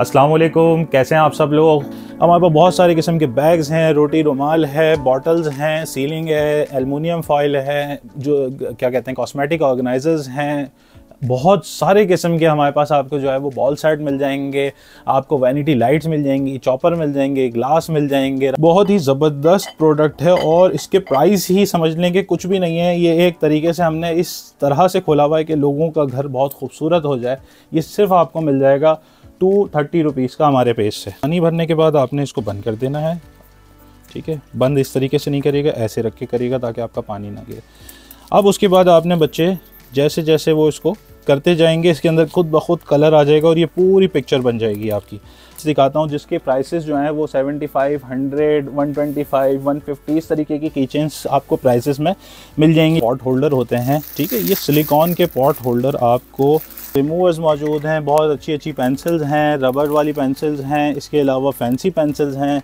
अस्सलाम वालेकुम कैसे हैं आप सब लोग हमारे पास बहुत सारे किस्म के बैग्स हैं रोटी रुमाल है बॉटल्स हैं सीलिंग है एलमिनियम फॉइल है जो क्या कहते हैं कॉस्मेटिक ऑर्गेनाइजर्स हैं बहुत सारे किस्म के हमारे पास आपको जो है वो बॉल सेट मिल जाएंगे आपको वैनिटी लाइट्स मिल जाएंगी चॉपर मिल जाएंगे ग्लास मिल जाएंगे बहुत ही ज़बरदस्त प्रोडक्ट है और इसके प्राइस ही समझ लें कि कुछ भी नहीं है ये एक तरीके से हमने इस तरह से खोला हुआ है कि लोगों का घर बहुत खूबसूरत हो जाए ये सिर्फ आपको मिल जाएगा टू थर्टी रुपीज़ का हमारे पेस्ट है पानी भरने के बाद आपने इसको बंद कर देना है ठीक है बंद इस तरीके से नहीं करिएगा ऐसे रख के करिएगा ताकि आपका पानी ना गिरे अब उसके बाद आपने बच्चे जैसे जैसे वो इसको करते जाएंगे इसके अंदर खुद ब खुद कलर आ जाएगा और ये पूरी पिक्चर बन जाएगी आपकी दिखाता हूँ जिसके प्राइसेस जो हैं वो 75, 100, 125, 150 इस तरीके की किचन्स आपको प्राइसेस में मिल जाएंगी पॉट होल्डर होते हैं ठीक है ये सिलिकॉन के पॉट होल्डर आपको रिमूवर्स मौजूद हैं बहुत अच्छी अच्छी पेंसिल्स हैं रबड़ वाली पेंसिल्स हैं इसके अलावा फैंसी पेंसिल्स हैं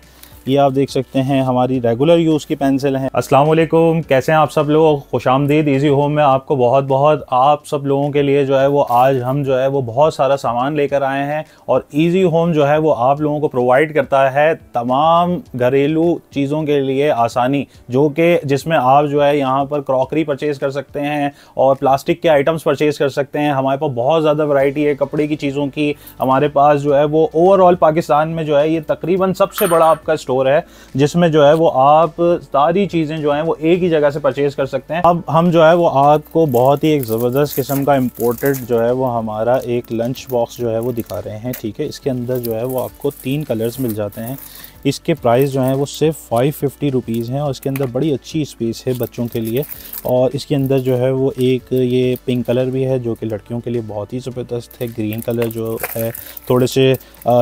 ये आप देख सकते हैं हमारी रेगुलर यूज़ की पेंसिल है असलम कैसे हैं आप सब लोग खुश आमदीद ईजी होम में आपको बहुत बहुत आप सब लोगों के लिए जो है वो आज हम जो है वो बहुत सारा सामान लेकर आए हैं और ईजी होम जो है वो आप लोगों को प्रोवाइड करता है तमाम घरेलू चीज़ों के लिए आसानी जो कि जिसमें आप जो है यहाँ पर क्रॉकरी परचेज़ कर सकते हैं और प्लास्टिक के आइटम्स परचेज़ कर सकते हैं हमारे पास बहुत ज़्यादा वैरायटी है कपड़े की चीज़ों की हमारे पास जो है वो ओवरऑल पाकिस्तान में जो है ये तकरीबन सबसे बड़ा आपका स्टोर स्टोर है जिसमें जो है वो आप सारी चीज़ें जो हैं वो एक ही जगह से परचेज़ कर सकते हैं अब हम जो है वो आपको बहुत ही एक ज़बरदस्त किस्म का इम्पोर्टेड जो है वो हमारा एक लंच बॉक्स जो है वो दिखा रहे हैं ठीक है इसके अंदर जो है वो आपको तीन कलर्स मिल जाते हैं इसके प्राइस जो हैं वो सिर्फ फाइव फिफ्टी रुपीज़ हैं और इसके अंदर बड़ी अच्छी स्पेस है बच्चों के लिए और इसके अंदर जो है वो एक ये पिंक कलर भी है जो कि लड़कियों के लिए बहुत ही ज़बरदस्त है ग्रीन कलर जो है थोड़े से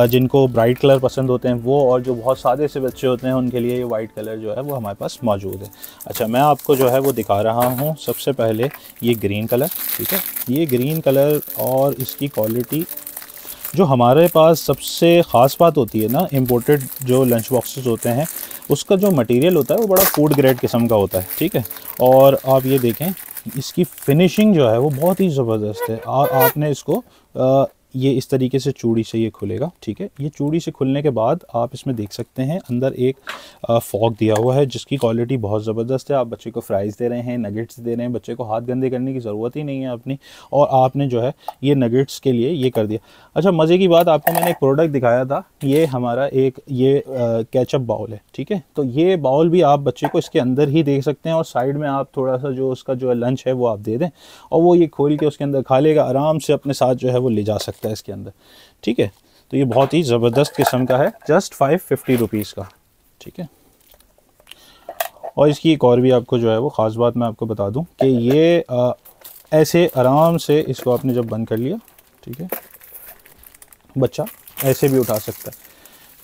जिनको ब्राइट कलर पसंद होते हैं वो और जो बहुत सादे से बच्चे होते हैं उनके लिए ये वाइट कलर जो है वो हमारे पास मौजूद है अच्छा मैं आपको जो है वो दिखा रहा हूँ सबसे पहले ये ग्रीन कलर ठीक है ये ग्रीन कलर और इसकी क्वालिटी जो हमारे पास सबसे ख़ास बात होती है ना इम्पोर्टेड जो लंच बॉक्सेस होते हैं उसका जो मटेरियल होता है वो बड़ा फूड ग्रेड किस्म का होता है ठीक है और आप ये देखें इसकी फिनिशिंग जो है वो बहुत ही ज़बरदस्त है और आपने इसको ये इस तरीके से चूड़ी से ये खुलेगा ठीक है ये चूड़ी से खुलने के बाद आप इसमें देख सकते हैं अंदर एक फॉक दिया हुआ है जिसकी क्वालिटी बहुत ज़बरदस्त है आप बच्चे को फ्राइज़ दे रहे हैं नगेट्स दे रहे हैं बच्चे को हाथ गंदे करने की ज़रूरत ही नहीं है अपनी और आपने जो है ये नगेट्स के लिए ये कर दिया अच्छा मज़े की बात आपको मैंने एक प्रोडक्ट दिखाया था ये हमारा एक ये कैचअप बाउल है ठीक है तो ये बाउल भी आप बच्चे को इसके अंदर ही देख सकते हैं और साइड में आप थोड़ा सा जो उसका जो लंच है वो आप दे दें और वो ये खोल के उसके अंदर खा लेगा आराम से अपने साथ जो है वो ले जा सकते हैं है इसके अंदर ठीक है तो ये बहुत ही ज़बरदस्त किस्म का है जस्ट फाइव फिफ्टी रुपीज़ का ठीक है और इसकी एक और भी आपको जो है वो ख़ास बात मैं आपको बता दूं कि ये आ, ऐसे आराम से इसको आपने जब बंद कर लिया ठीक है बच्चा ऐसे भी उठा सकता है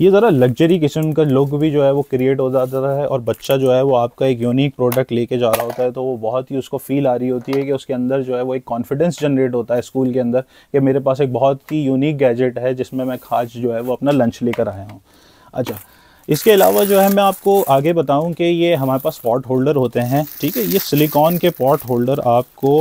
ये ज़रा लग्जरी किस्म का लुक भी जो है वो क्रिएट हो जाता है और बच्चा जो है वो आपका एक यूनिक प्रोडक्ट लेके जा रहा होता है तो वो बहुत ही उसको फील आ रही होती है कि उसके अंदर जो है वो एक कॉन्फिडेंस जनरेट होता है स्कूल के अंदर कि मेरे पास एक बहुत ही यूनिक गैजेट है जिसमें मैं खास जो है वो अपना लंच लेकर आया हूँ अच्छा इसके अलावा जो है मैं आपको आगे बताऊँ कि ये हमारे पास पॉट होल्डर होते हैं ठीक है ये सिलिकॉन के पॉट होल्डर आपको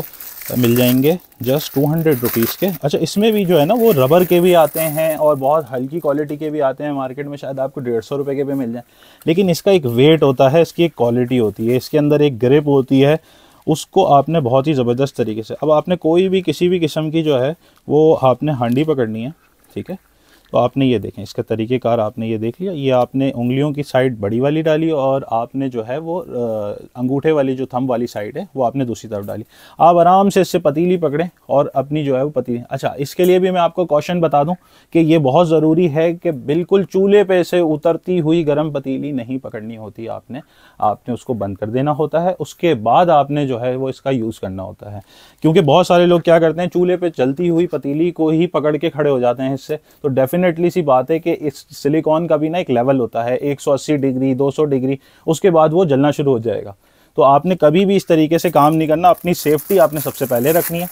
तो मिल जाएंगे जस्ट टू हंड्रेड रुपीज़ के अच्छा इसमें भी जो है ना वो रबर के भी आते हैं और बहुत हल्की क्वालिटी के भी आते हैं मार्केट में शायद आपको डेढ़ सौ रुपये के भी मिल जाए लेकिन इसका एक वेट होता है इसकी एक क्वालिटी होती है इसके अंदर एक ग्रिप होती है उसको आपने बहुत ही ज़बरदस्त तरीके से अब आपने कोई भी किसी भी किस्म की जो है वो आपने हांडी पकड़नी है ठीक है तो आपने ये देखें इसका तरीक़ेकार आपने ये देख लिया ये आपने उंगलियों की साइड बड़ी वाली डाली और आपने जो है वो अंगूठे वाली जो थंब वाली साइड है वो आपने दूसरी तरफ डाली आप आराम से इससे पतीली पकड़ें और अपनी जो है वो पतीली अच्छा इसके लिए भी मैं आपको कॉशन बता दूँ कि ये बहुत ज़रूरी है कि बिल्कुल चूल्हे पर से उतरती हुई गर्म पतीली नहीं पकड़नी होती आपने आपने उसको बंद कर देना होता है उसके बाद आपने जो है वो इसका यूज़ करना होता है क्योंकि बहुत सारे लोग क्या करते हैं चूल्हे पर चलती हुई पतीली को ही पकड़ के खड़े हो जाते हैं इससे तो डेफिनेट डेफिनेटली सी बात है कि इस सिलिकॉन का भी ना एक लेवल होता है 180 डिग्री 200 डिग्री उसके बाद वो जलना शुरू हो जाएगा तो आपने कभी भी इस तरीके से काम नहीं करना अपनी सेफ्टी आपने सबसे पहले रखनी है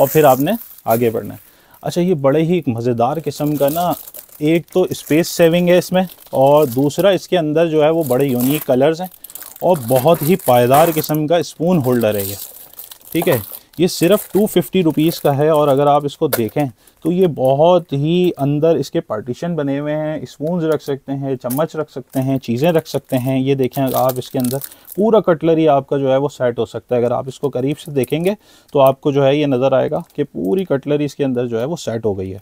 और फिर आपने आगे बढ़ना है अच्छा ये बड़े ही मज़ेदार किस्म का ना एक तो स्पेस सेविंग है इसमें और दूसरा इसके अंदर जो है वो बड़े यूनिक कलर्स हैं और बहुत ही पायदार किस्म का स्पून होल्डर है ये ठीक है ये सिर्फ टू फिफ्टी रुपीज़ का है और अगर आप इसको देखें तो ये बहुत ही अंदर इसके पार्टीशन बने हुए हैं स्पून रख सकते हैं चम्मच रख सकते हैं चीज़ें रख सकते हैं ये देखें आप इसके अंदर पूरा कटलरी आपका जो है वो सेट हो सकता है अगर आप इसको करीब से देखेंगे तो आपको जो है ये नज़र आएगा कि पूरी कटलरी इसके अंदर जो है वो सेट हो गई है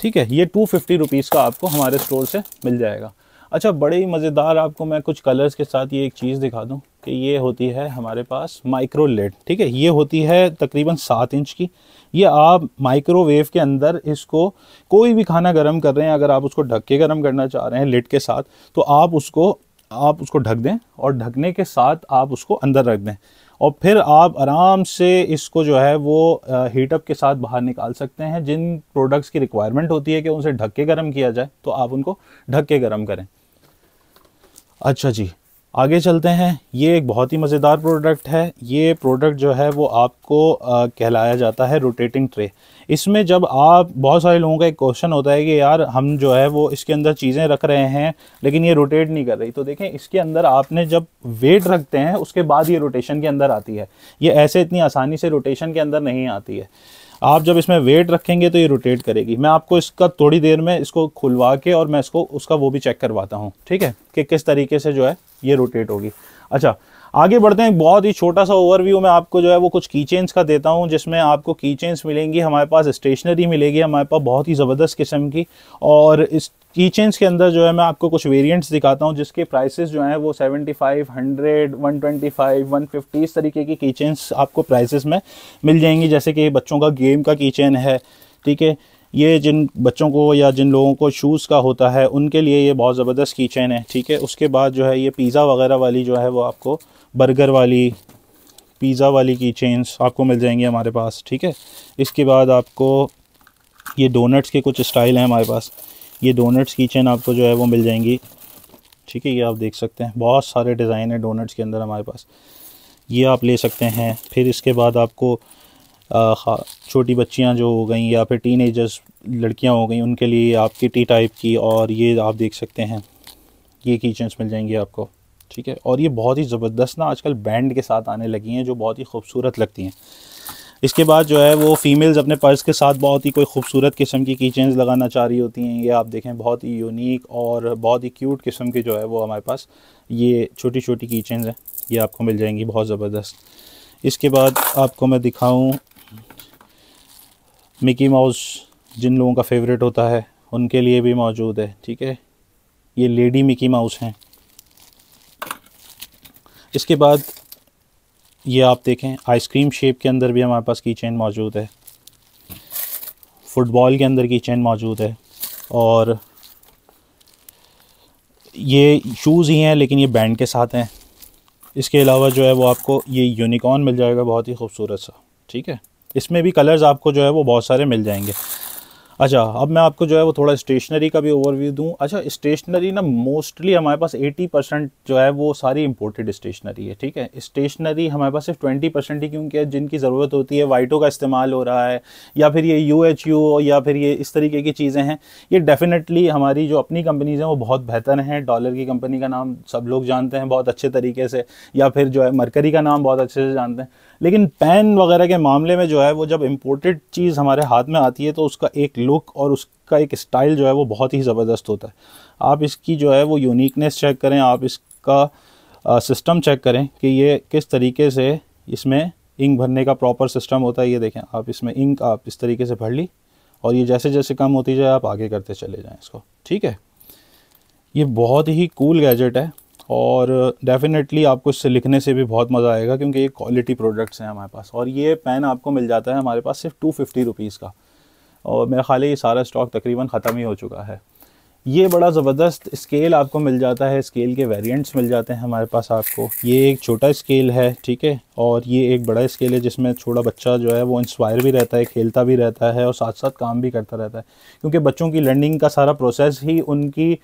ठीक है ये टू फिफ्टी रुपीज़ का आपको हमारे स्टोर से मिल जाएगा अच्छा बड़े ही मज़ेदार आपको मैं कुछ कलर्स के साथ ये एक चीज़ दिखा दूँ कि ये होती है हमारे पास माइक्रो लेड ठीक है ये होती है तकरीबन सात इंच की ये आप माइक्रोवेव के अंदर इसको कोई भी खाना गर्म कर रहे हैं अगर आप उसको ढक के गर्म करना चाह रहे हैं लेड के साथ तो आप उसको आप उसको ढक दें और ढकने के साथ आप उसको अंदर रख दें और फिर आप आराम से इसको जो है वो हीटअप के साथ बाहर निकाल सकते हैं जिन प्रोडक्ट्स की रिक्वायरमेंट होती है कि उनसे ढक के गर्म किया जाए तो आप उनको ढक के गर्म करें अच्छा जी आगे चलते हैं ये एक बहुत ही मज़ेदार प्रोडक्ट है ये प्रोडक्ट जो है वो आपको आ, कहलाया जाता है रोटेटिंग ट्रे इसमें जब आप बहुत सारे लोगों का एक क्वेश्चन होता है कि यार हम जो है वो इसके अंदर चीज़ें रख रहे हैं लेकिन ये रोटेट नहीं कर रही तो देखें इसके अंदर आपने जब वेट रखते हैं उसके बाद ये रोटेशन के अंदर आती है ये ऐसे इतनी आसानी से रोटेशन के अंदर नहीं आती है आप जब इसमें वेट रखेंगे तो ये रोटेट करेगी मैं आपको इसका थोड़ी देर में इसको खुलवा के और मैं इसको उसका वो भी चेक करवाता हूँ ठीक है कि किस तरीके से जो है ये रोटेट होगी अच्छा आगे बढ़ते हैं बहुत ही छोटा सा ओवरव्यू मैं आपको जो है वो कुछ की का देता हूँ जिसमें आपको की मिलेंगी हमारे पास स्टेशनरी मिलेगी हमारे पास बहुत ही ज़बरदस्त किस्म की और इस की के अंदर जो है मैं आपको कुछ वेरिएंट्स दिखाता हूँ जिसके प्राइसेस जो हैं वो 75, 100, 125, 150 इस तरीके की की आपको प्राइसेस में मिल जाएंगी जैसे कि बच्चों का गेम का की चेन है ठीक है ये जिन बच्चों को या जिन लोगों को शूज़ का होता है उनके लिए ये बहुत ज़बरदस्त की है ठीक है उसके बाद जो है ये पिज़्ज़ा वगैरह वाली जो है वो आपको बर्गर वाली पिज़्ज़ा वाली की चेन्स आपको मिल जाएंगी हमारे पास ठीक है इसके बाद आपको ये डोनट्स के कुछ स्टाइल हैं हमारे पास ये डोनट्स की चेन आपको जो है वो मिल जाएंगी ठीक है ये आप देख सकते हैं बहुत सारे डिज़ाइन है डोनट्स के अंदर हमारे पास ये आप ले सकते हैं फिर इसके बाद आपको छोटी बच्चियां जो हो गई या फिर टीन एजर्स लड़कियाँ हो गई उनके लिए आपकी टी टाइप की और ये आप देख सकते हैं ये कीचन्स मिल जाएंगे आपको ठीक है और ये बहुत ही ज़बरदस्त ना आजकल बैंड के साथ आने लगी हैं जो बहुत ही खूबसूरत लगती हैं इसके बाद जो है वो फीमेल्स अपने पर्स के साथ बहुत ही कोई खूबसूरत किस्म की की चेंज लगाना चाह रही होती हैं ये आप देखें बहुत ही यूनिक और बहुत ही क्यूट किस्म के जो है वो हमारे पास ये छोटी छोटी की चेंज हैं ये आपको मिल जाएंगी बहुत ज़बरदस्त इसके बाद आपको मैं दिखाऊं मिकी माउस जिन लोगों का फेवरेट होता है उनके लिए भी मौजूद है ठीक है ये लेडी मिकी माउस हैं इसके बाद ये आप देखें आइसक्रीम शेप के अंदर भी हमारे पास की चेन मौजूद है फुटबॉल के अंदर की चेन मौजूद है और ये शूज़ ही हैं लेकिन ये बैंड के साथ हैं इसके अलावा जो है वो आपको ये यूनिकॉर्न मिल जाएगा बहुत ही खूबसूरत सा ठीक है इसमें भी कलर्स आपको जो है वो बहुत सारे मिल जाएंगे अच्छा अब मैं आपको जो है वो थोड़ा स्टेशनरी का भी ओवरव्यू दूं अच्छा स्टेशनरी ना मोस्टली हमारे पास 80 परसेंट जो है वो सारी इम्पोर्टेड स्टेशनरी है ठीक है स्टेशनरी हमारे पास सिर्फ 20 परसेंट ही क्योंकि जिनकी ज़रूरत होती है वाइटों का इस्तेमाल हो रहा है या फिर ये यू एच यू या फिर ये इस तरीके की चीज़ें हैं ये डेफिनेटली हमारी जो अपनी कंपनीज़ हैं वो बहुत बेहतर हैं डॉलर की कंपनी का नाम सब लोग जानते हैं बहुत अच्छे तरीके से या फिर जो है मरकरी का नाम बहुत अच्छे से जानते हैं लेकिन पैन वगैरह के मामले में जो है वो जब इम्पोर्टेड चीज़ हमारे हाथ में आती है तो उसका एक लुक और उसका एक स्टाइल जो है वो बहुत ही ज़बरदस्त होता है आप इसकी जो है वो यूनिकनेस चेक करें आप इसका सिस्टम चेक करें कि ये किस तरीके से इसमें इंक भरने का प्रॉपर सिस्टम होता है ये देखें आप इसमें इंक आप इस तरीके से भर ली और ये जैसे जैसे कम होती जाए आप आगे करते चले जाएँ इसको ठीक है ये बहुत ही कूल गैजेट है और डेफ़िनेटली आपको इससे लिखने से भी बहुत मज़ा आएगा क्योंकि ये क्वालिटी प्रोडक्ट्स हैं हमारे पास और ये पेन आपको मिल जाता है हमारे पास सिर्फ टू फिफ्टी रुपीज़ का और मेरा ख्याल है ये सारा स्टॉक तकरीबन ख़त्म ही हो चुका है ये बड़ा ज़बरदस्त स्केल आपको मिल जाता है स्केल के वेरिएंट्स मिल जाते हैं हमारे पास आपको ये एक छोटा स्केल है ठीक है और ये एक बड़ा स्केल है जिसमें छोटा बच्चा जो है वो इंस्पायर भी रहता है खेलता भी रहता है और साथ साथ काम भी करता रहता है क्योंकि बच्चों की लर्निंग का सारा प्रोसेस ही उनकी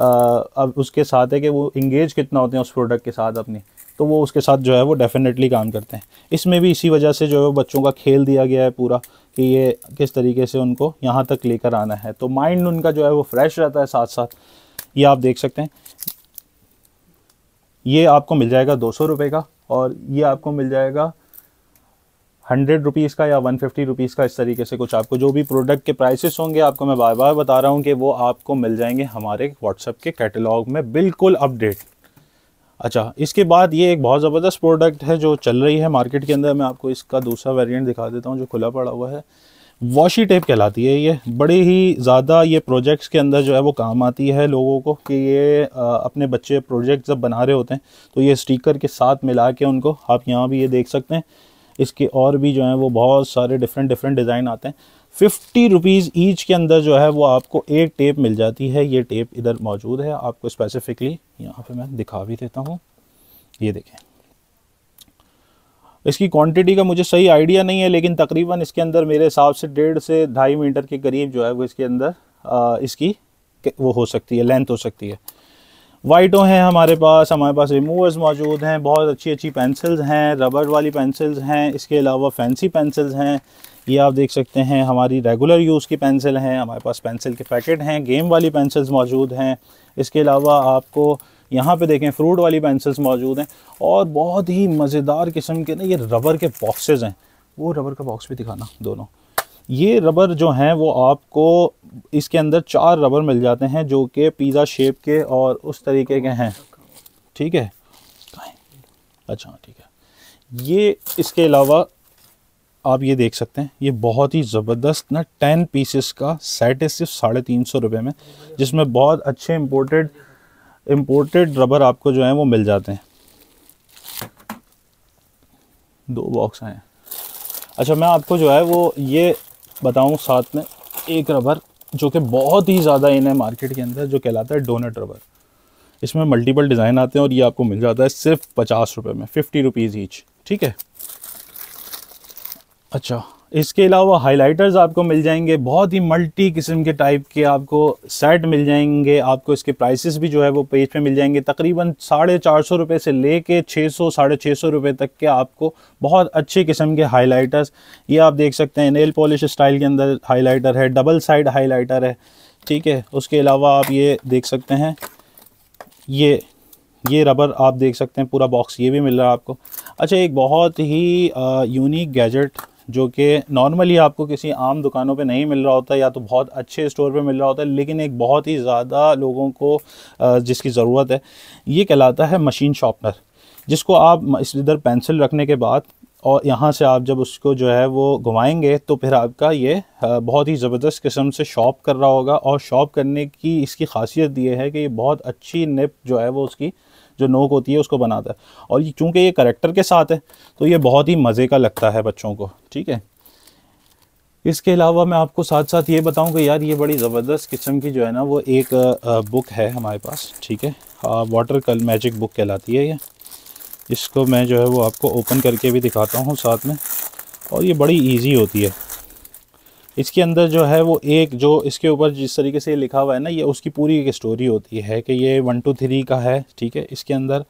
अब उसके साथ है कि वो इंगेज कितना होते हैं उस प्रोडक्ट के साथ अपनी तो वो उसके साथ जो है वो डेफिनेटली काम करते हैं इसमें भी इसी वजह से जो है बच्चों का खेल दिया गया है पूरा कि ये किस तरीके से उनको यहाँ तक लेकर आना है तो माइंड उनका जो है वो फ्रेश रहता है साथ साथ ये आप देख सकते हैं ये आपको मिल जाएगा दो सौ का और ये आपको मिल जाएगा हंड्रेड रुपीज़ का या वन फिफ्टी रुपीज़ का इस तरीके से कुछ आपको जो भी प्रोडक्ट के प्राइसेस होंगे आपको मैं बार बार बता रहा हूँ कि वो आपको मिल जाएंगे हमारे व्हाट्सएप के कैटलॉग में बिल्कुल अपडेट अच्छा इसके बाद ये एक बहुत ज़बरदस्त प्रोडक्ट है जो चल रही है मार्केट के अंदर मैं आपको इसका दूसरा वेरियंट दिखा देता हूँ जो खुला पड़ा हुआ है वॉशी टेप कहलाती है ये बड़े ही ज़्यादा ये प्रोजेक्ट्स के अंदर जो है वो काम आती है लोगों को कि ये अपने बच्चे प्रोजेक्ट जब बना रहे होते हैं तो ये स्टिकर के साथ मिला के उनको आप यहाँ भी ये देख सकते हैं इसके और भी जो हैं वो बहुत सारे डिफरेंट डिफरेंट डिज़ाइन आते हैं फिफ्टी रुपीज़ ईच के अंदर जो है वो आपको एक टेप मिल जाती है ये टेप इधर मौजूद है आपको स्पेसिफिकली यहाँ पे मैं दिखा भी देता हूँ ये देखें इसकी क्वांटिटी का मुझे सही आइडिया नहीं है लेकिन तकरीबन इसके अंदर मेरे हिसाब से डेढ़ से ढाई मीटर के करीब जो है वो इसके अंदर आ, इसकी वो हो सकती है लेंथ हो सकती है वाइटों हैं हमारे पास हमारे पास रिमूवर्स मौजूद हैं बहुत अच्छी अच्छी पेंसिल्स हैं रबर वाली पेंसिल्स हैं इसके अलावा फैंसी पेंसिल्स हैं ये आप देख सकते हैं हमारी रेगुलर यूज़ की पेंसिल हैं हमारे पास पेंसिल के पैकेट हैं गेम वाली पेंसिल्स मौजूद हैं इसके अलावा आपको यहाँ पे देखें फ्रूट वाली पेंसिल्स मौजूद हैं और बहुत ही मज़ेदार किस्म के ना ये रबर के बॉक्सेज हैं वो रबर का बॉक्स भी दिखाना दोनों ये रबर जो हैं वो आपको इसके अंदर चार रबर मिल जाते हैं जो कि पिज़्ज़ा शेप के और उस तरीके के हैं ठीक है अच्छा ठीक है ये इसके अलावा आप ये देख सकते हैं ये बहुत ही ज़बरदस्त ना टेन पीसेस का सेट है सिर्फ साढ़े तीन सौ रुपये में जिसमें बहुत अच्छे इम्पोर्टेड इम्पोर्टेड रबर आपको जो है वो मिल जाते हैं दो बॉक्स आए हैं अच्छा मैं आपको जो है वो ये बताऊँ साथ में एक रबर जो कि बहुत ही ज़्यादा इन है मार्केट के अंदर जो कहलाता है डोनट रबर इसमें मल्टीपल डिज़ाइन आते हैं और ये आपको मिल जाता है सिर्फ पचास रुपये में फिफ्टी रुपीज़ ईच ठीक है अच्छा इसके अलावा हाइलाइटर्स आपको मिल जाएंगे बहुत ही मल्टी किस्म के टाइप के आपको सेट मिल जाएंगे आपको इसके प्राइसेस भी जो है वो पेज पे मिल जाएंगे तकरीबन साढ़े चार सौ रुपये से ले कर छः सौ साढ़े छः सौ रुपये तक के आपको बहुत अच्छे किस्म के हाइलाइटर्स ये आप देख सकते हैं नेल पॉलिश स्टाइल के अंदर हाईलाइटर है डबल साइड हाईलाइटर है ठीक है उसके अलावा आप ये देख सकते हैं ये ये रबर आप देख सकते हैं पूरा बॉक्स ये भी मिल रहा है आपको अच्छा एक बहुत ही यूनिक गैजेट जो कि नॉर्मली आपको किसी आम दुकानों पे नहीं मिल रहा होता या तो बहुत अच्छे स्टोर पे मिल रहा होता है लेकिन एक बहुत ही ज़्यादा लोगों को जिसकी ज़रूरत है ये कहलाता है मशीन शॉपनर जिसको आप इस इधर पेंसिल रखने के बाद और यहाँ से आप जब उसको जो है वो घुमाएंगे तो फिर आपका ये बहुत ही ज़बरदस्त किस्म से शॉप कर रहा होगा और शॉप करने की इसकी खासियत ये है कि ये बहुत अच्छी निप जो है वो उसकी जो नोक होती है उसको बनाता है और ये चूँकि ये करेक्टर के साथ है तो ये बहुत ही मज़े का लगता है बच्चों को ठीक है इसके अलावा मैं आपको साथ साथ ये बताऊं कि यार ये बड़ी ज़बरदस्त किस्म की जो है ना वो एक बुक है हमारे पास ठीक है वाटर कल मैजिक बुक कहलाती है ये इसको मैं जो है वो आपको ओपन करके भी दिखाता हूँ साथ में और ये बड़ी इजी होती है इसके अंदर जो है वो एक जो इसके ऊपर जिस तरीके से लिखा हुआ है ना ये उसकी पूरी एक स्टोरी होती है कि ये वन टू थ्री का है ठीक है इसके अंदर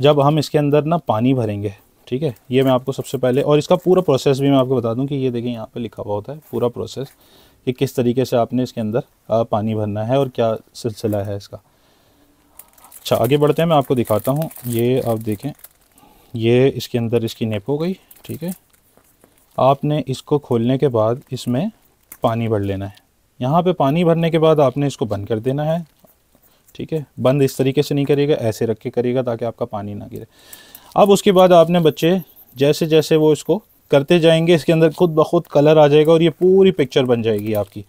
जब हम इसके अंदर ना पानी भरेंगे ठीक है ये मैं आपको सबसे पहले और इसका पूरा प्रोसेस भी मैं आपको बता दूं कि ये देखें यहाँ पे लिखा हुआ होता है पूरा प्रोसेस कि किस तरीके से आपने इसके अंदर पानी भरना है और क्या सिलसिला है इसका अच्छा आगे बढ़ते हैं मैं आपको दिखाता हूँ ये आप देखें ये इसके अंदर इसकी नेप हो गई ठीक है आपने इसको खोलने के बाद इसमें पानी भर लेना है यहाँ पे पानी भरने के बाद आपने इसको बंद कर देना है ठीक है बंद इस तरीके से नहीं करिएगा ऐसे रख के करिएगा ताकि आपका पानी ना गिरे अब उसके बाद आपने बच्चे जैसे जैसे वो इसको करते जाएंगे इसके अंदर खुद ब खुद कलर आ जाएगा और ये पूरी पिक्चर बन जाएगी आपकी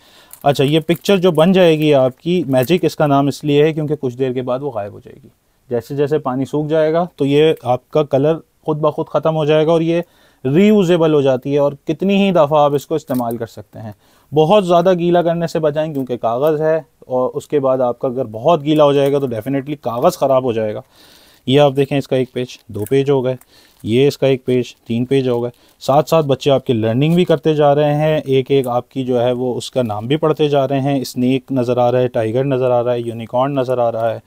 अच्छा ये पिक्चर जो बन जाएगी आपकी मैजिक इसका नाम इसलिए है क्योंकि कुछ देर के बाद वो गायब हो जाएगी जैसे जैसे पानी सूख जाएगा तो ये आपका कलर खुद ब खुद ख़त्म हो जाएगा और ये रीयूज़ेबल हो जाती है और कितनी ही दफ़ा आप इसको इस्तेमाल कर सकते हैं बहुत ज़्यादा गीला करने से बचाएं क्योंकि कागज़ है और उसके बाद आपका अगर बहुत गीला हो जाएगा तो डेफ़िनेटली कागज़ ख़राब हो जाएगा ये आप देखें इसका एक पेज दो पेज हो गए ये इसका एक पेज तीन पेज हो गए साथ साथ बच्चे आपके लर्निंग भी करते जा रहे हैं एक एक आपकी जो है वो उसका नाम भी पढ़ते जा रहे हैं स्नेक नज़र आ रहा है टाइगर नज़र आ रहा है यूनिकॉर्न नज़र आ रहा है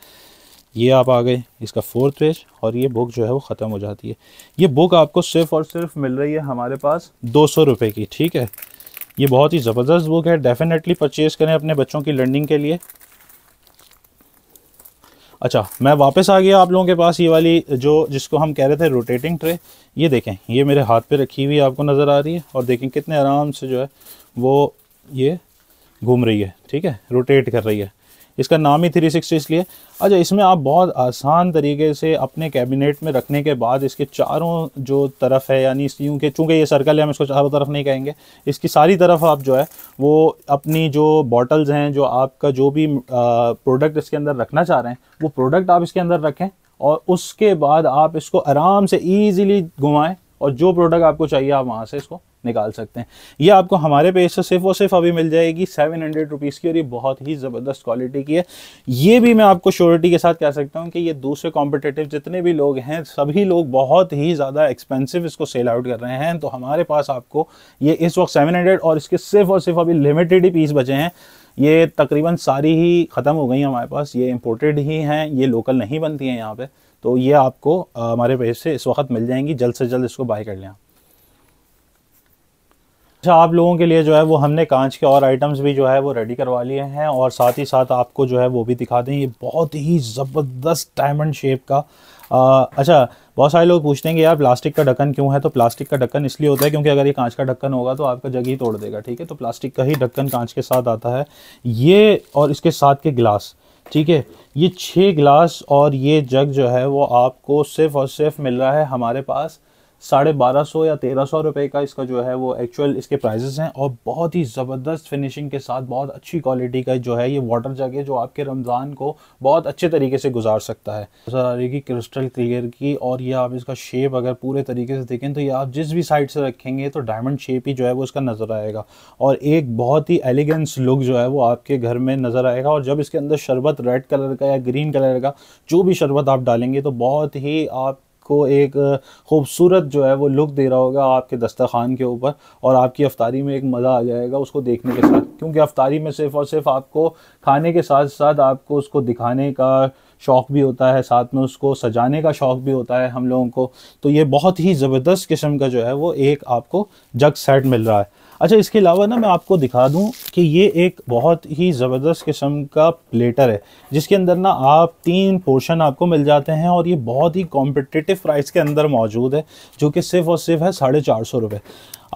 ये आप आ गए इसका फोर्थ पेज और ये बुक जो है वो ख़त्म हो जाती है ये बुक आपको सिर्फ और सिर्फ मिल रही है हमारे पास दो सौ रुपये की ठीक है ये बहुत ही ज़बरदस्त बुक है डेफिनेटली परचेज़ करें अपने बच्चों की लर्निंग के लिए अच्छा मैं वापस आ गया आप लोगों के पास ये वाली जो जिसको हम कह रहे थे रोटेटिंग ट्रे ये देखें ये मेरे हाथ पे रखी हुई आपको नज़र आ रही है और देखें कितने आराम से जो है वो ये घूम रही है ठीक है रोटेट कर रही है इसका नाम ही 360 इसलिए अच्छा इसमें आप बहुत आसान तरीके से अपने कैबिनेट में रखने के बाद इसके चारों जो तरफ है यानी यूँ के चूँकि ये सर्कल है हम इसको चारों तरफ नहीं कहेंगे इसकी सारी तरफ आप जो है वो अपनी जो बॉटल्स हैं जो आपका जो भी प्रोडक्ट इसके अंदर रखना चाह रहे हैं वो प्रोडक्ट आप इसके अंदर रखें और उसके बाद आप इसको आराम से ईजिली घुमाएँ और जो प्रोडक्ट आपको चाहिए आप वहाँ से इसको निकाल सकते हैं ये आपको हमारे पेज से सिर्फ और सिर्फ अभी मिल जाएगी सेवन हंड्रेड रुपीज़ की और ये बहुत ही ज़बरदस्त क्वालिटी की है ये भी मैं आपको श्योरिटी के साथ कह सकता हूँ कि ये दूसरे कॉम्पिटेटिव जितने भी लोग हैं सभी लोग बहुत ही ज़्यादा एक्सपेंसिव इसको सेल आउट कर रहे हैं तो हमारे पास आपको ये इस वक्त सेवन और इसके सिर्फ और सिर्फ अभी लिमिटेड ही पीस बचे हैं ये तकरीबन सारी ही ख़त्म हो गई हमारे पास ये इम्पोर्टेड ही हैं ये लोकल नहीं बनती हैं यहाँ पर तो ये आपको हमारे पेज से इस वक्त मिल जाएंगी जल्द से जल्द इसको बाय कर लें आप अच्छा आप लोगों के लिए जो है वो हमने कांच के और आइटम्स भी जो है वो रेडी करवा लिए हैं और साथ ही साथ आपको जो है वो भी दिखा दें ये बहुत ही ज़बरदस्त डायमंड शेप का आ, अच्छा बहुत सारे लोग पूछते हैं कि यार प्लास्टिक का ढक्कन क्यों है तो प्लास्टिक का ढक्कन इसलिए होता है क्योंकि अगर ये कांच का ढक्कन होगा तो आपका जग ही तोड़ देगा ठीक है तो प्लास्टिक का ही ढक्कन कांच के साथ आता है ये और इसके साथ के गिलास ठीक है ये छः गिलास और ये जग जो है वो आपको सिर्फ और सिर्फ मिल रहा है हमारे पास साढ़े बारह सौ या तेरह सौ रुपये का इसका जो है वो एक्चुअल इसके प्राइजेस हैं और बहुत ही ज़बरदस्त फिनिशिंग के साथ बहुत अच्छी क्वालिटी का जो है ये वाटर जग है जो आपके रमज़ान को बहुत अच्छे तरीके से गुजार सकता है नज़र आ रही क्रिस्टल क्लियर की और ये आप इसका शेप अगर पूरे तरीके से देखें तो ये आप जिस भी साइड से रखेंगे तो डायमंड शेप ही जो है वो इसका नज़र आएगा और एक बहुत ही एलिगेंस लुक जो है वो आपके घर में नज़र आएगा और जब इसके अंदर शरबत रेड कलर का या ग्रीन कलर का जो भी शरबत आप डालेंगे तो बहुत ही आप आपको एक खूबसूरत जो है वो लुक दे रहा होगा आपके दस्तरखान के ऊपर और आपकी अफ्तारी में एक मज़ा आ जाएगा उसको देखने के साथ क्योंकि अफ्तारी में सिर्फ और सिर्फ आपको खाने के साथ साथ आपको उसको दिखाने का शौक़ भी होता है साथ में उसको सजाने का शौक़ भी होता है हम लोगों को तो ये बहुत ही ज़बरदस्त किस्म का जो है वो एक आपको जग सेट मिल रहा है अच्छा इसके अलावा ना मैं आपको दिखा दूं कि ये एक बहुत ही ज़बरदस्त किस्म का प्लेटर है जिसके अंदर ना आप तीन पोर्शन आपको मिल जाते हैं और ये बहुत ही कॉम्पिटिटिव प्राइस के अंदर मौजूद है जो कि सिर्फ और सिर्फ है साढ़े चार सौ रुपये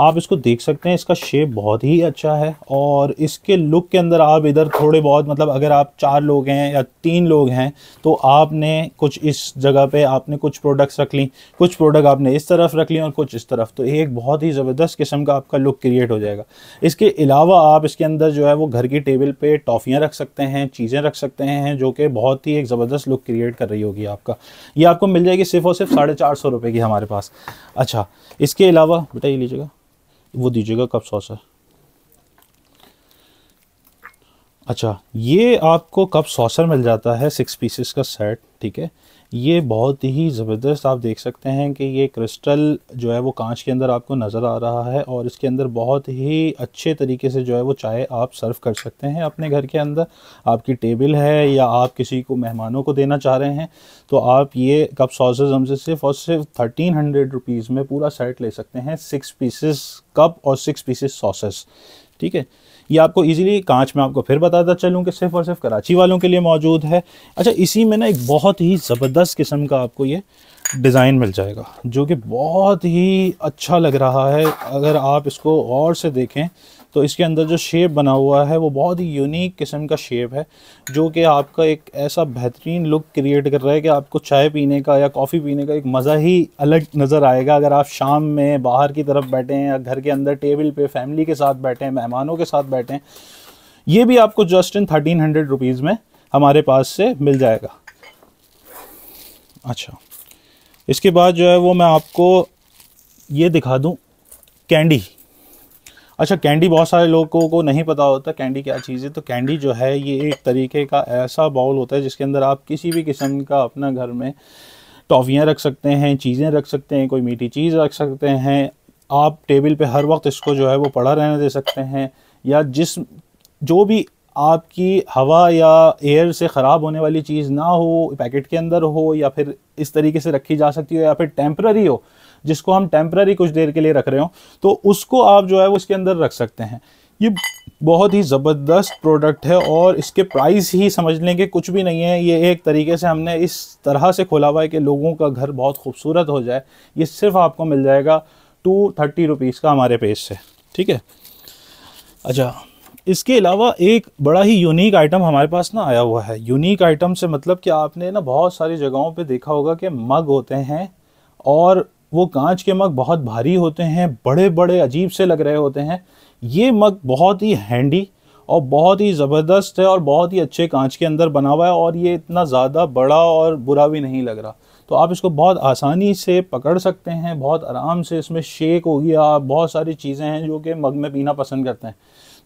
आप इसको देख सकते हैं इसका शेप बहुत ही अच्छा है और इसके लुक के अंदर आप इधर थोड़े बहुत मतलब अगर आप चार लोग हैं या तीन लोग हैं तो आपने कुछ इस जगह पे आपने कुछ प्रोडक्ट्स रख ली कुछ प्रोडक्ट आपने इस तरफ रख ली और कुछ इस तरफ तो एक बहुत ही ज़बरदस्त किस्म का आपका लुक क्रिएट हो जाएगा इसके अलावा आप इसके अंदर जो है वो घर की टेबल पर टॉफ़ियाँ रख सकते हैं चीज़ें रख सकते हैं जो कि बहुत ही एक ज़बरदस्त लुक क्रिएट कर रही होगी आपका ये आपको मिल जाएगी सिर्फ और सिर्फ साढ़े चार सौ रुपये की हमारे पास अच्छा इसके अलावा बेटा लीजिएगा वो दीजिएगा कप सॉस है अच्छा ये आपको कप सॉसर मिल जाता है सिक्स पीसेस का सेट ठीक है ये बहुत ही ज़बरदस्त आप देख सकते हैं कि ये क्रिस्टल जो है वो कांच के अंदर आपको नज़र आ रहा है और इसके अंदर बहुत ही अच्छे तरीके से जो है वो चाय आप सर्व कर सकते हैं अपने घर के अंदर आपकी टेबल है या आप किसी को मेहमानों को देना चाह रहे हैं तो आप ये कप सॉसेज हमसे सिर्फ और सिर्फ थर्टीन हंड्रेड रुपीज़ में पूरा सेट ले सकते हैं सिक्स पीसेस कप और सिक्स पीसेस सॉसेस ठीक है ये आपको इजीली कांच में आपको फिर बताता चलूँ कि सिर्फ और सिर्फ कराची वालों के लिए मौजूद है अच्छा इसी में ना एक बहुत ही ज़बरदस्त किस्म का आपको ये डिज़ाइन मिल जाएगा जो कि बहुत ही अच्छा लग रहा है अगर आप इसको और से देखें तो इसके अंदर जो शेप बना हुआ है वो बहुत ही यूनिक किस्म का शेप है जो कि आपका एक ऐसा बेहतरीन लुक क्रिएट कर रहा है कि आपको चाय पीने का या कॉफ़ी पीने का एक मज़ा ही अलग नज़र आएगा अगर आप शाम में बाहर की तरफ बैठे हैं या घर के अंदर टेबल पे फैमिली के साथ बैठे हैं मेहमानों के साथ बैठे हैं ये भी आपको just in thirteen hundred rupees में हमारे पास से मिल जाएगा अच्छा इसके बाद जो है वो मैं आपको ये दिखा दूँ कैंडी अच्छा कैंडी बहुत सारे लोगों को नहीं पता होता कैंडी क्या चीज़ है तो कैंडी जो है ये एक तरीके का ऐसा बाउल होता है जिसके अंदर आप किसी भी किस्म का अपना घर में टॉफ़ियाँ रख सकते हैं चीज़ें रख सकते हैं कोई मीठी चीज़ रख सकते हैं आप टेबल पे हर वक्त इसको जो है वो पड़ा रहने दे सकते हैं या जिस जो भी आपकी हवा या एयर से ख़राब होने वाली चीज़ ना हो पैकेट के अंदर हो या फिर इस तरीके से रखी जा सकती हो या फिर टेम्प्ररी हो जिसको हम टेम्प्ररी कुछ देर के लिए रख रहे हो तो उसको आप जो है वो इसके अंदर रख सकते हैं ये बहुत ही ज़बरदस्त प्रोडक्ट है और इसके प्राइस ही समझ लें कि कुछ भी नहीं है ये एक तरीके से हमने इस तरह से खोला हुआ है कि लोगों का घर बहुत खूबसूरत हो जाए ये सिर्फ आपको मिल जाएगा टू थर्टी रुपीज़ का हमारे पेज से ठीक है अच्छा इसके अलावा एक बड़ा ही यूनिक आइटम हमारे पास ना आया हुआ है यूनिक आइटम से मतलब कि आपने ना बहुत सारी जगहों पर देखा होगा कि मग होते हैं और वो कांच के मग बहुत भारी होते हैं बड़े बड़े अजीब से लग रहे होते हैं ये मग बहुत ही हैंडी और बहुत ही ज़बरदस्त है और बहुत ही अच्छे कांच के अंदर बना हुआ है और ये इतना ज़्यादा बड़ा और बुरा भी नहीं लग रहा तो आप इसको बहुत आसानी से पकड़ सकते हैं बहुत आराम से इसमें शेक हो गया बहुत सारी चीज़ें हैं जो कि मग में पीना पसंद करते हैं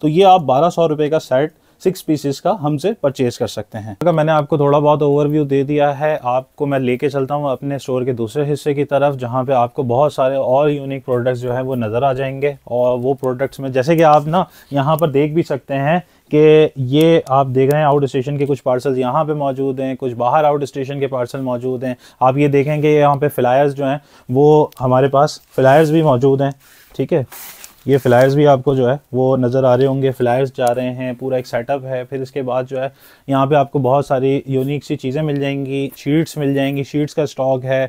तो ये आप बारह सौ रुपये का सेट सिक्स पीसेस का हमसे परचेज कर सकते हैं अगर मैंने आपको थोड़ा बहुत ओवरव्यू दे दिया है आपको मैं लेके चलता हूँ अपने स्टोर के दूसरे हिस्से की तरफ जहाँ पे आपको बहुत सारे और यूनिक प्रोडक्ट्स जो है वो नज़र आ जाएंगे और वो प्रोडक्ट्स में जैसे कि आप ना यहाँ पर देख भी सकते हैं कि ये आप देख रहे हैं आउट स्टेशन के कुछ पार्सल यहाँ पे मौजूद हैं कुछ बाहर आउट स्टेशन के पार्सल मौजूद हैं आप ये देखेंगे यहाँ पे फ्लायर्स जो हैं वो हमारे पास फ्लायर्स भी मौजूद हैं ठीक है ये फ्लायर्स भी आपको जो है वो नज़र आ रहे होंगे फ्लायर्स जा रहे हैं पूरा एक सेटअप है फिर इसके बाद जो है यहाँ पे आपको बहुत सारी यूनिक सी चीज़ें मिल जाएंगी शीट्स मिल जाएंगी शीट्स का स्टॉक है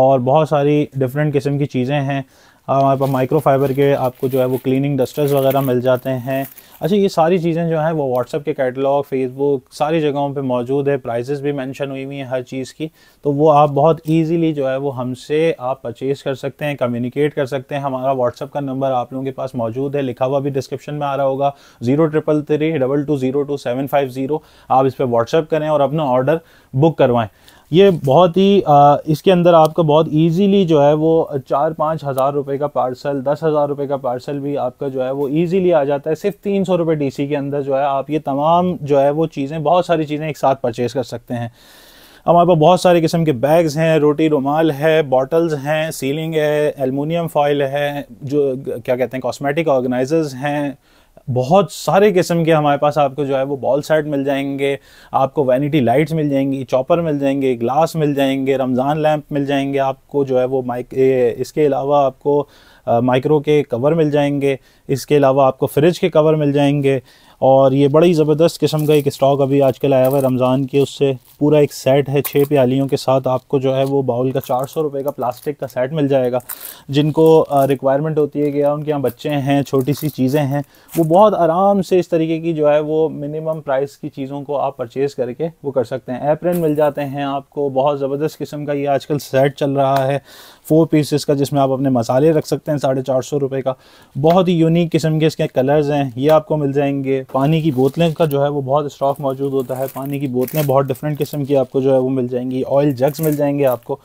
और बहुत सारी डिफरेंट किस्म की चीज़ें हैं हमारे पास माइक्रो फाइबर के आपको जो है वो क्लीनिंग डस्टर्स वगैरह मिल जाते हैं अच्छा ये सारी चीज़ें जो हैं वो व्हाट्सअप के कैटलॉग फेसबुक सारी जगहों पे मौजूद है प्राइसेस भी मेंशन हुई हुई हैं हर चीज़ की तो वो आप बहुत इजीली जो है वो हमसे आप परचेज़ कर सकते हैं कम्युनिकेट कर सकते हैं हमारा व्हाट्सअप का नंबर आप लोगों के पास मौजूद है लिखा हुआ भी डिस्क्रिप्शन में आ रहा होगा zero triple three double two zero two seven five zero आप इस पर व्हाट्सअप करें और अपना ऑर्डर बुक करवाएँ ये बहुत ही आ, इसके अंदर आपका बहुत इजीली जो है वो चार पाँच हज़ार रुपये का पार्सल दस हज़ार रुपये का पार्सल भी आपका जो है वो इजीली आ जाता है सिर्फ तीन सौ रुपये डी के अंदर जो है आप ये तमाम जो है वो चीज़ें बहुत सारी चीज़ें एक साथ परचेज़ कर सकते हैं हमारे पास बहुत सारे किस्म के बैग्स हैं रोटी रुमाल है बॉटल्स हैं सीलिंग है एलमिनियम फॉइल है जो क्या कहते हैं कॉस्मेटिक ऑर्गेनाइजर्स हैं बहुत सारे किस्म के हमारे पास आपको जो है वो बॉल सेट मिल जाएंगे आपको वैनिटी लाइट्स मिल जाएंगी चॉपर मिल जाएंगे ग्लास मिल जाएंगे रमज़ान लैम्प मिल जाएंगे आपको जो है वो माइक इसके अलावा आपको माइक्रो के कवर मिल जाएंगे इसके अलावा आपको फ्रिज के कवर मिल जाएंगे और ये बड़ी ज़बरदस्त किस्म का एक स्टॉक अभी आजकल आया हुआ है रमज़ान के उससे पूरा एक सेट है छः प्यालियों के साथ आपको जो है वो बाउल का चार सौ रुपये का प्लास्टिक का सेट मिल जाएगा जिनको रिक्वायरमेंट होती है कि यार उनके यहाँ बच्चे हैं छोटी सी चीज़ें हैं वो बहुत आराम से इस तरीके की जो है वो मिनिमम प्राइस की चीज़ों को आप परचेज़ करके वो कर सकते हैं एप्रेन मिल जाते हैं आपको बहुत ज़बरदस्त किस्म का ये आजकल सेट चल रहा है फोर पीसेस का जिसमें आप अपने मसाले रख सकते हैं साढ़े चार सौ रुपये का बहुत ही यूनिक यूनिक किस्म के इसके कलर्स हैं ये आपको मिल जाएंगे पानी की बोतलें का जो है वो बहुत स्टॉक मौजूद होता है पानी की बोतलें बहुत डिफरेंट किस्म की आपको जो है वो मिल जाएंगी ऑयल जग्स मिल जाएंगे आपको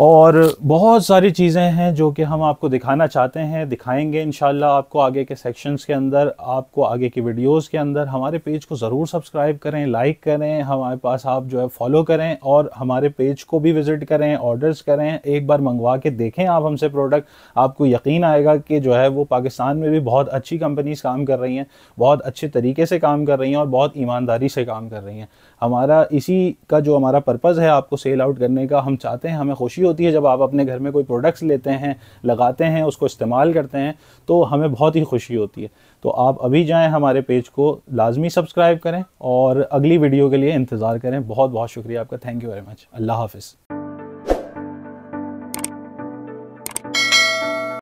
और बहुत सारी चीज़ें हैं जो कि हम आपको दिखाना चाहते हैं दिखाएंगे इन आपको आगे के सेक्शंस के अंदर आपको आगे की वीडियोस के अंदर हमारे पेज को ज़रूर सब्सक्राइब करें लाइक करें हमारे पास आप जो है फॉलो करें और हमारे पेज को भी विज़िट करें ऑर्डर्स करें एक बार मंगवा के देखें आप हमसे प्रोडक्ट आपको यकीन आएगा कि जो है वो पाकिस्तान में भी बहुत अच्छी कंपनीज़ काम कर रही हैं बहुत अच्छे तरीके से काम कर रही हैं और बहुत ईमानदारी से काम कर रही हैं हमारा इसी का जो हमारा पर्पज़ है आपको सेल आउट करने का हम चाहते हैं हमें खुशी होती है जब आप अपने घर में कोई प्रोडक्ट्स लेते हैं लगाते हैं उसको इस्तेमाल करते हैं तो हमें बहुत ही खुशी होती है तो आप अभी जाएं हमारे पेज को लाजमी सब्सक्राइब करें और अगली वीडियो के लिए इंतज़ार करें बहुत बहुत शुक्रिया आपका थैंक यू वेरी मच अल्लाह हाफिज़